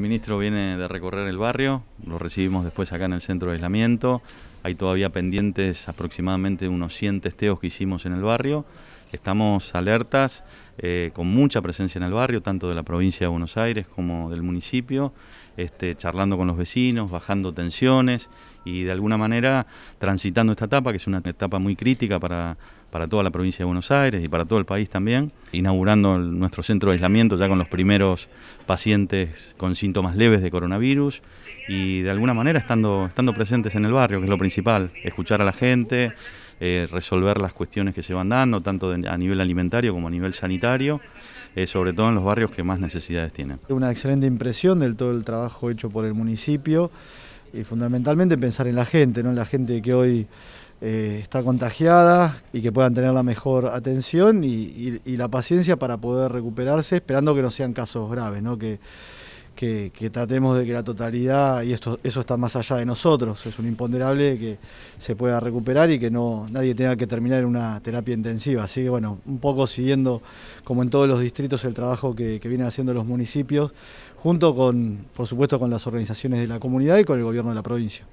El ministro viene de recorrer el barrio, lo recibimos después acá en el centro de aislamiento. Hay todavía pendientes aproximadamente unos 100 testeos que hicimos en el barrio. Estamos alertas, eh, con mucha presencia en el barrio, tanto de la provincia de Buenos Aires como del municipio, este, charlando con los vecinos, bajando tensiones y de alguna manera transitando esta etapa, que es una etapa muy crítica para, toda la provincia de Buenos Aires y para todo el país también, inaugurando nuestro centro de aislamiento ya con los primeros pacientes con síntomas leves de coronavirus y de alguna manera estando, estando presentes en el barrio, que es lo principal, escuchar a la gente. Eh, resolver las cuestiones que se van dando, tanto a nivel alimentario como a nivel sanitario, eh, sobre todo en los barrios que más necesidades tienen. Una excelente impresión del todo el trabajo hecho por el municipio y fundamentalmente pensar en la gente, ¿no? en la gente que hoy eh, está contagiada y que puedan tener la mejor atención y, la paciencia para poder recuperarse, esperando que no sean casos graves, ¿no? que que, tratemos de que la totalidad, y esto, eso está más allá de nosotros, es un imponderable que se pueda recuperar y que no, nadie tenga que terminar en una terapia intensiva. Así que bueno, un poco siguiendo, como en todos los distritos, el trabajo que vienen haciendo los municipios, junto con, por supuesto, con las organizaciones de la comunidad y con el gobierno de la provincia.